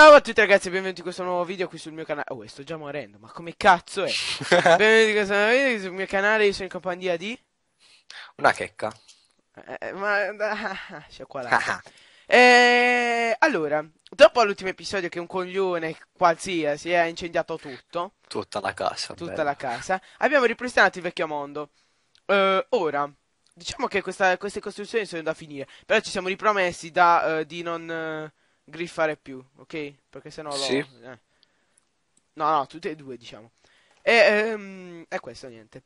Ciao a tutti ragazzi e benvenuti in questo nuovo video qui sul mio canale Oh sto già morendo ma come cazzo è Benvenuti in questo nuovo video sul mio canale Io sono in compagnia di Una checca eh, eh Ma ah, c'è qua là ah, ah. eh, Allora Dopo l'ultimo episodio che un coglione qualsiasi eh, ha incendiato tutto Tutta la casa Tutta bello. la casa Abbiamo ripristinato il vecchio mondo eh, Ora Diciamo che questa, queste costruzioni sono da finire Però ci siamo ripromessi da, uh, di non... Uh, griffare più, ok? Perché sennò lo... Eh. No, no, tutte e due, diciamo. E ehm, è questo, niente.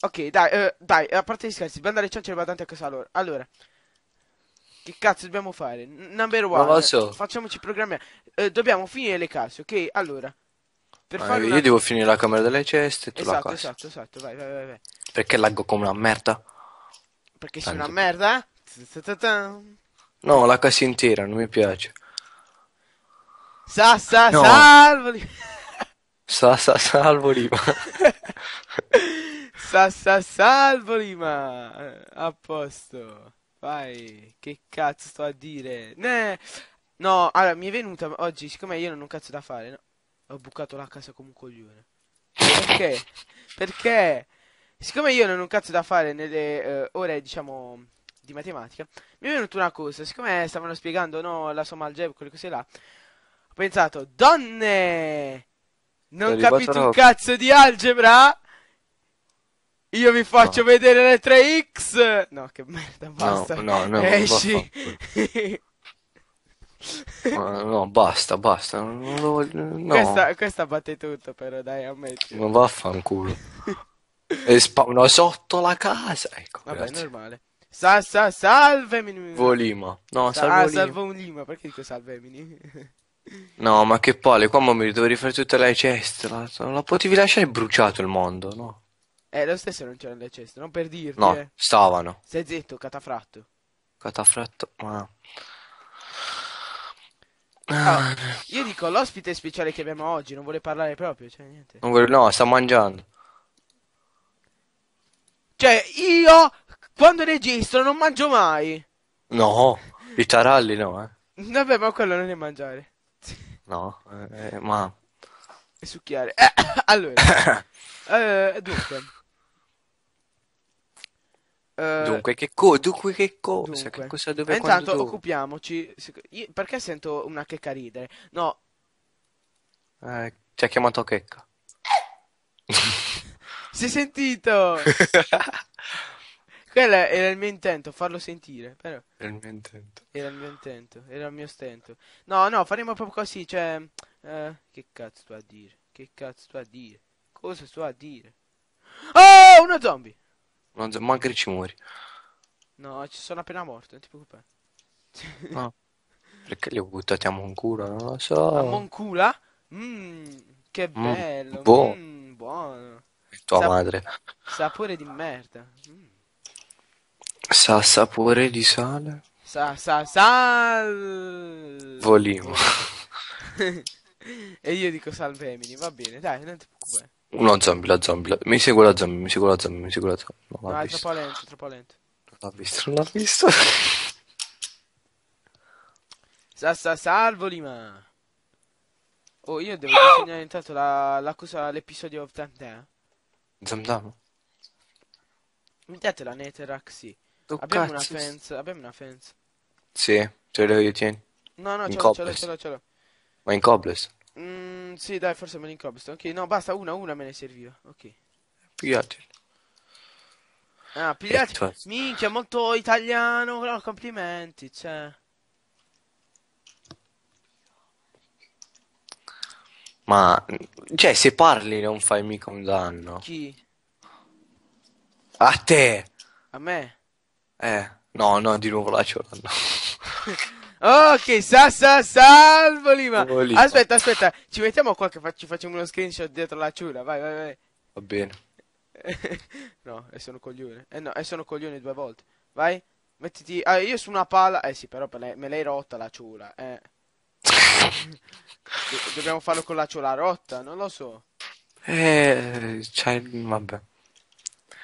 Ok, dai, eh, dai, a parte gli scherzi, bandare ciance ribadanti a casa loro. Allora, che cazzo dobbiamo fare? Number one, non lo so. facciamoci programmare. Eh, dobbiamo finire le case, ok? Allora, per eh, fare io una... devo finire la camera delle ceste e tu esatto, la casa. Esatto, esatto, vai, vai, vai, vai. Perché laggo come una merda? Perché sei una merda? No, la casa intera, non mi piace. Sa, sa, no. salvoli. Sa, sa, salvoli. sa, sa, salvoli, ma... A posto. Vai, che cazzo sto a dire? Ne... No, allora, mi è venuta oggi, siccome io non ho un cazzo da fare, no? ho bucato la casa come un coglione. Perché? Perché? Siccome io non ho un cazzo da fare nelle uh, ore, diciamo, di matematica, mi è venuta una cosa. Siccome stavano spiegando, no, la somma algebra algebrica, quelle cose là, pensato, donne, non capite un cazzo di algebra? Io vi faccio no. vedere le 3x. No, che merda, basta. No, no, no Esci. no, no, basta, basta. Non lo voglio. No. Questa, questa batte tutto, però dai, ammetti. Non vaffanculo. e spawno sotto la casa. Ecco, Vabbè, grazie. normale. Sa, sa, salve, Volima. No, salve. Ah, salvo Lima. Perché dico salve, Mini? No, ma che palle, qua mo mi devo rifare tutta la cesta. La, non la potevi lasciare bruciato il mondo, no? Eh, lo stesso non c'era nelle ceste, non per dirti. No, eh. stavano. Sei zitto, catafratto. Catafratto, ma... Ah, io dico, l'ospite speciale che abbiamo oggi non vuole parlare proprio, cioè niente. Non vuole, no, sta mangiando. Cioè, io quando registro non mangio mai. No, i taralli no, eh. Vabbè, ma quello non è mangiare. No, eh, eh, ma... E succhiare. Eh, allora, eh, dunque... Eh, dunque che, co- dunque, che cosa? Dunque. Che cosa dove, eh, intanto dove? occupiamoci. Io, perché sento una checca ridere? No. Eh, ci ha chiamato checca. si è sentito! Quello era il mio intento, farlo sentire, però. Era il mio intento. Era il mio intento, era il mio stento. No, no, faremo proprio così, cioè... Eh, che cazzo tu a dire? Che cazzo tu a dire? Cosa sto a dire? Oh, uno zombie! Non zombie, magari ci muori. No, ci sono appena morto, non ti preoccupare. No. Ah. Perché li ho buttati a Moncura? Non lo so. A Moncura? Mmm, che mm, bello. Mm, buono. Mm, buono. E tua Sap madre. Sapore di merda. Mm. Sa sapore di sale? Sa sa sal... Volimo. e io dico salvemini, va bene, dai, non ti preoccupare. No, zombie, la zombie. Mi seguo la zombie, mi seguo la zombie, mi seguo la zombie. No, è troppo lento, troppo lento. Non l'ha visto, non l'ha visto. sa sa sal, ma... Oh, io devo segnare intanto la, la cosa, l'episodio of Zamdam. Eh. Zamdam? Mettetela Netherrack, sì. Tu abbiamo cazzo. una fence, abbiamo una fence. Sì, ce l'ho io, tieni. No, no, in ce l'ho, ce l'ho, ce l'ho, Ma in cobbles? Mm, sì, dai, forse me in cobbles. Ok, no, basta, una, una me ne serviva. Ok. Pigliateli. Ah, pigliati. Tu... Minchia, molto italiano. No, complimenti, cioè. Ma, cioè, se parli non fai mica un danno. Chi? A te! A me? Eh, no, no, di nuovo la Jordan. ok, sa, sa, salvo Lima. Lima. Aspetta, aspetta, ci mettiamo qua che ci facciamo uno screenshot dietro la ciula. Vai, vai, vai. Va bene. no, e sono coglione. Eh no, e sono coglione due volte. Vai, mettiti. Ah, io su una pala. Eh sì, però lei... me l'hai rotta la ciula. Eh. Do- dobbiamo farlo con la ciula rotta, non lo so. Eh, c'hai. Vabbè.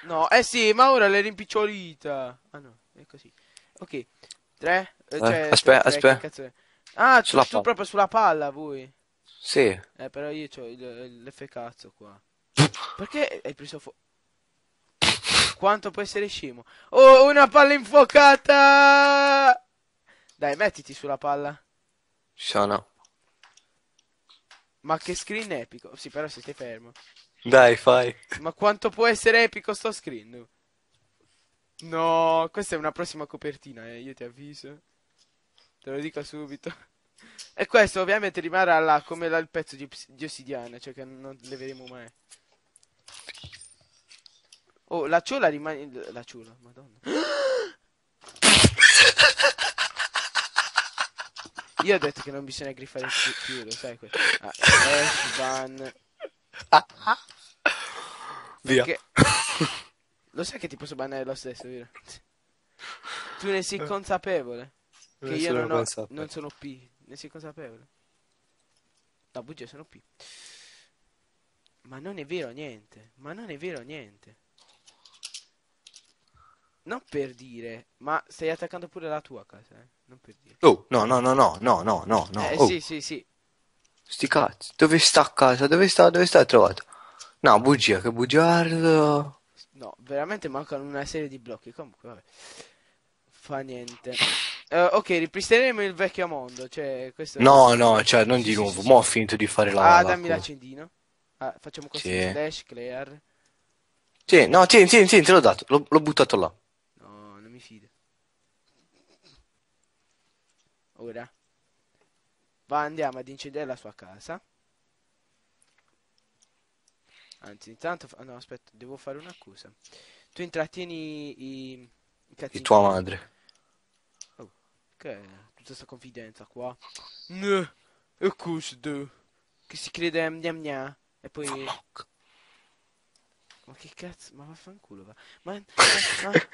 No, eh sì, ma ora l'hai rimpicciolita. Ah no, è così. Ok, 3. aspetta, aspetta. Ah, tu, tu proprio sulla palla voi. Sì. Eh, però io ho l'F cazzo qua. Perché hai preso fuoco? Quanto può essere scemo? Oh, una palla infuocata! Dai, mettiti sulla palla. Sono. Ma che screen epico. Sì, però se stai fermo. Dai, fai. Ma quanto può essere epico sto screen? No, questa è una prossima copertina, eh, io ti avviso. Te lo dico subito. E questo ovviamente rimarrà là come là il pezzo di, di ossidiana, cioè che non le vedremo mai. Oh, la ciola rimane... La ciola, madonna. Io ho detto che non bisogna griffare più, lo sai questo. Ah, ban. Ah, ah. Via. Perché... Lo sai che ti posso bannare lo stesso, vero? Tu ne sei eh. consapevole. Che io non, ho, non sono P. Ne sei consapevole. No, bugia, sono P. Ma non è vero niente. Ma non è vero niente. Non per dire, ma stai attaccando pure la tua casa, eh? Non per dire. Oh, no, no, no, no, no, no, no. Eh, oh. sì, sì, sì. Sti cazzi, dove sta a casa? Dove sta? Dove sta trovato? No, bugia, che bugiardo. No, veramente mancano una serie di blocchi. Comunque, vabbè. Fa niente. Eh, ok, ripristineremo il vecchio mondo. Cioè, questo No, no, cioè, non di nuovo. Mo' ho finito di fare la. Ah, la- dammi l'accendino. Ah, facciamo così: Sì. clear. Sì, no, tieni, tieni, tieni, te l'ho dato. L'ho, l'ho buttato là. No, non mi fido. Ora. Va, andiamo ad incendiare la sua casa. Anzi, intanto... Fa... No, aspetta, devo fare un'accusa. Tu intrattieni i... i cazzini. Di tua madre. Oh, che okay. tutta questa confidenza qua. No, e questo. Che si crede mia mia. E poi... Ma che cazzo, ma vaffanculo va. Ma, ma,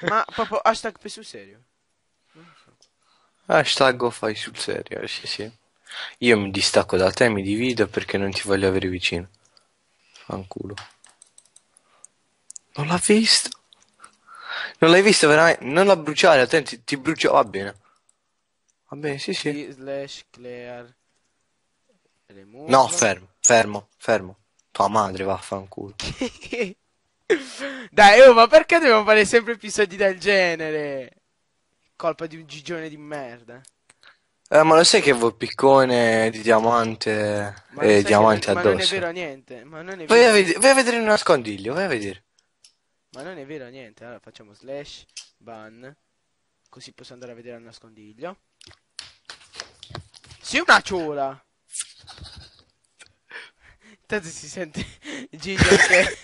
ma, ma proprio hashtag per sul serio. Hashtag lo fai sul serio, sì sì. Io mi distacco da te, mi divido perché non ti voglio avere vicino. Fanculo. Non l'ha visto? Non l'hai visto veramente? Non la bruciare, attenti, ti brucio. Va bene. Va bene, sì, sì. Slash clear. No, fermo, fermo, fermo. Tua madre vaffanculo. Dai, oh, ma perché dobbiamo fare sempre episodi del genere? Colpa di un gigione di merda. Eh, ma lo sai che piccone di diamante Ma e sai che diamante ma non è addosso? vero niente, ma non è Vai a, vero ved- niente. vai a vedere il nascondiglio, vai a vedere. Ma non è vero niente. Allora facciamo slash ban. Così posso andare a vedere il nascondiglio. Sì, una ciola. Intanto si sente Gigi anche.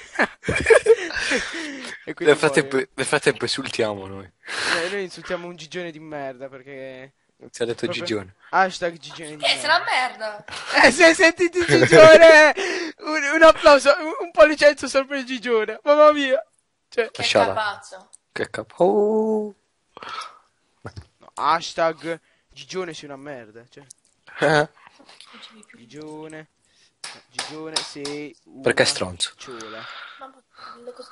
Nel frattempo, nel frattempo esultiamo noi. Noi, eh, noi insultiamo un gigione di merda perché non ti ha detto Gigione. Hashtag Gigione. Eh, se la merda. Eh, se sentito Gigione, un, un, applauso, un, un pollicenzo sopra Gigione. Mamma mia. Cioè, che Lasciala. capazzo. Che capo. Oh. No, hashtag Gigione sei una merda. Cioè. Eh. Gigione. Gigione sei una Perché è stronzo? Ciola.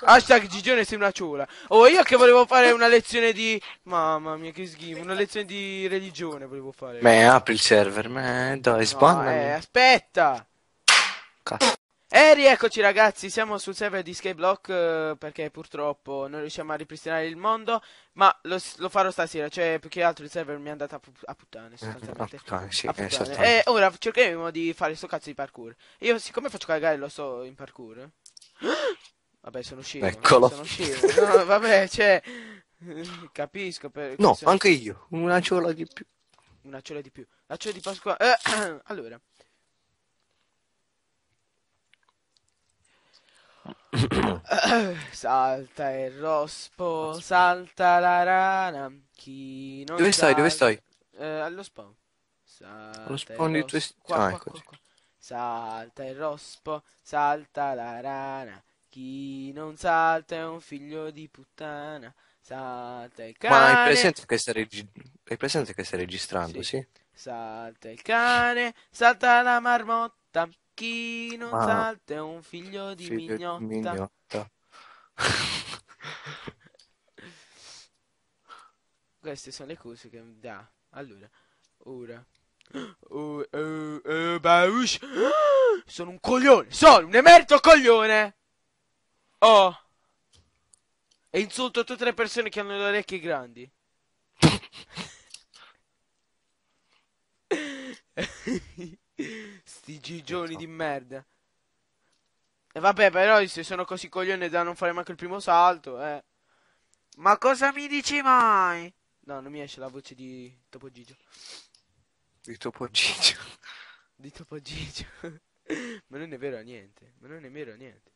Hashtag Gigione sei una ciola. Oh, io che volevo fare una lezione di... Mamma mia, che schifo. Una lezione di religione volevo fare. Me, apri il server, me, dai, no, sbannami. eh, aspetta! Cazzo. E rieccoci ragazzi, siamo sul server di Skyblock eh, perché purtroppo non riusciamo a ripristinare il mondo, ma lo, lo, farò stasera, cioè più che altro il server mi è andato a, pu a puttane eh, sostanzialmente. A puttane, sì, a eh, puttane. E ora cercheremo di fare sto cazzo di parkour. Io siccome faccio cagare lo so in parkour. Vabbè, sono uscito Eccolo. Sono uscito, No, vabbè, cioè capisco per No, anche io, una ciola di più. Una ciola di più. La ciola di Pasqua. Eh, allora salta il rospo, salta la rana. Chi non Dove stai? Dove stai? Eh, allo spawn. Salta allo spawn di tu... qua, ah, qua, qua, qua, Salta il rospo, salta la rana. Chi non salta è un figlio di puttana. Salta il cane. Ma hai presente che stai, regi... hai presente che stai registrando, sì. sì? Salta il cane, salta la marmotta. Chi non Ma... salta è un figlio di figlio mignotta. Di mignotta. Queste sono le cose che mi dà. Allora, ora. Uh, uh, uh, baush. sono un coglione, sono un emerito coglione. Oh. E insulto tutte le persone che hanno le orecchie grandi. Sti gigioni di esatto. merda. E vabbè, però se sono così coglione da non fare manco il primo salto, eh. Ma cosa mi dici mai? No, non mi esce la voce di Topo Gigio. Di Topo Gigio. Di Topo Gigio. Ma non è vero niente. Ma non è vero niente.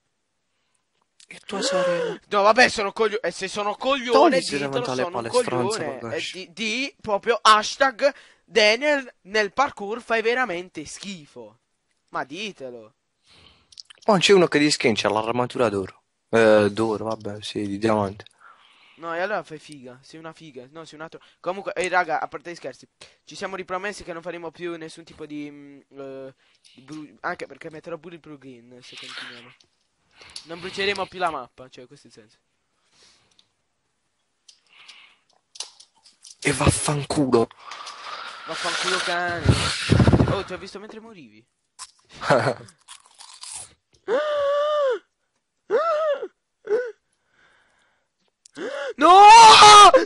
E tua sorella. No, vabbè, sono coglione. E eh, se sono coglione, ditelo, sono un coglione. Eh, di, di proprio hashtag Daniel nel parkour fai veramente schifo. Ma ditelo. Oh, c'è uno che di skin l'armatura d'oro. Eh, d'oro, vabbè, sì, di diamante. No, e allora fai figa, sei una figa, no, sei un altro. Comunque, ehi raga, a parte gli scherzi, ci siamo ripromessi che non faremo più nessun tipo di... Uh, bru... anche perché metterò pure il plugin se continuiamo. Non bruceremo più la mappa, cioè, questo è il senso. E vaffanculo. Vaffanculo cane. Oh, ti ho visto mentre morivi. No!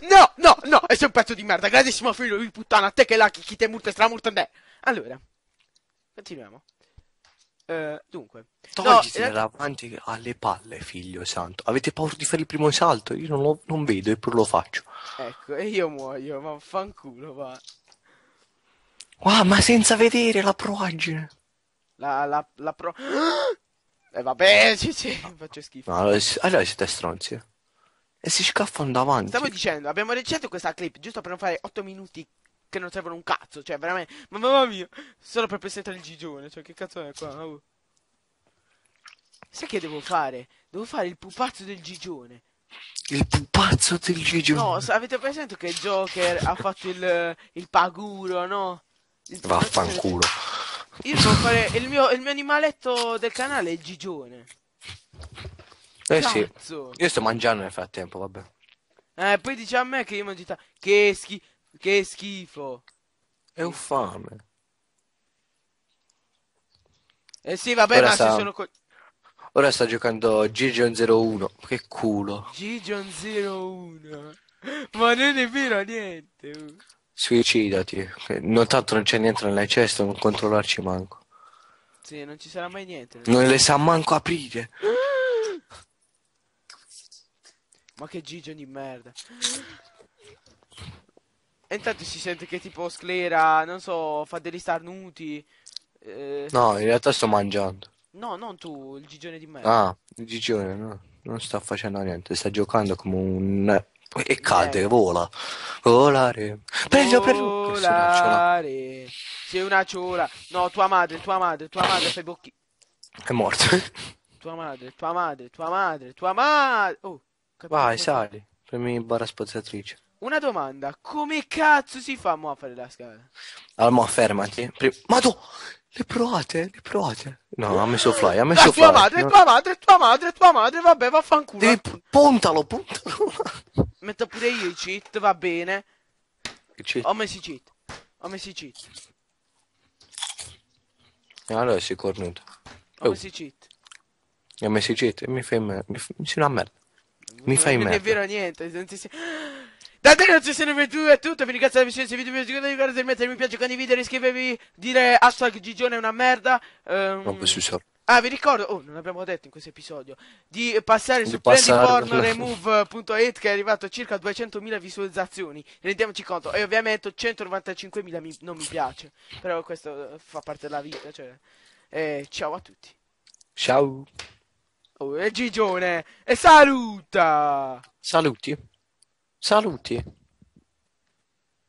No, no, no, e sei un pezzo di merda, grandissimo figlio di puttana, te che la chi te multa stramulta te. Allora, continuiamo. Uh, dunque, togliti no, davanti alle palle, figlio santo. Avete paura di fare il primo salto? Io non lo non vedo, eppure lo faccio. Ecco, e io muoio, vaffanculo, va. Wow, ah, ma senza vedere la proagine. La, la, la pro... E eh, vabbè, sì, sì, faccio schifo. No, eh, allora siete stronzi. Eh. E si scaffano davanti. Stavo dicendo, abbiamo recitato questa clip giusto per non fare 8 minuti che non servono un cazzo. Cioè, veramente, Ma mamma mia, solo per presentare il gigione. Cioè, che cazzo è qua? Uh. Sai che devo fare? Devo fare il pupazzo del gigione. Il pupazzo del gigione? No, avete presente che Joker ha fatto il, il paguro, no? Il Vaffanculo. Io devo fare. Il mio, il mio animaletto del canale è Gigione. Eh sì. Io sto mangiando nel frattempo, vabbè. Eh, poi dice a me che io mangio. Che, schi... che schifo. È un fame. Eh sì, vabbè, Ora ma sta... se sono. Co... Ora sta giocando Gigion01. Che culo. Gigion01. Ma non è vero niente. Suicidati. Non tanto non c'è niente nella cesta, non controllarci manco. Sì, non ci sarà mai niente. Non le sa manco aprire. Ma che gigio di merda. E intanto si sente che tipo sclera, non so, fa degli starnuti. Eh... No, in realtà sto mangiando. No, non tu, il gigione di merda. Ah, il gigione, no. Non sta facendo niente, sta giocando come un e eh. cade, eh, vola. Volare. Prendilo per Volare. Sei una ciola. No, tua madre, tua madre, tua madre, fai bocchi. È morto. tua madre, tua madre, tua madre, tua madre. Oh, Vai, sali. Premi barra spazzatrice. Una domanda, come cazzo si fa mo a fare la scala? Allora, mo fermati. Prima... Ma tu! Le provate, le provate. No, ha messo fly, ha messo Dai, eh, fly. Tua madre, no. tua madre, tua madre, tua madre, vabbè, vaffanculo. Devi, puntalo, puntalo. Metto pure io i cheat, va bene. Cheat. Ho messo i cheat. Ho messo i cheat. E Allora si cornuto. Ho oh. messo i cheat. Ho messo i cheat e mi fai merda. Mi, fai... Sì, una merda. Mi, mi fai non merda. Non è vero niente. Non ti sei... Date grazie se per è tutto, vi ringrazio per aver visto video, vi ricordate di mettere mi piace, condividere, iscrivervi, dire hashtag Gigione è una merda. Um... Non posso usare. Ah, vi ricordo, oh, non abbiamo detto in questo episodio, di passare di su trendypornoremove.it che è arrivato a circa 200.000 visualizzazioni, rendiamoci conto, e ovviamente 195.000 mi, non mi piace, però questo eh, fa parte della vita, cioè. Eh, ciao a tutti. Ciao. Oh, e Gigione, e saluta! Saluti. Saluti.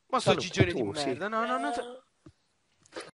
Ma sto Gigione di merda, no, no, no. Eh.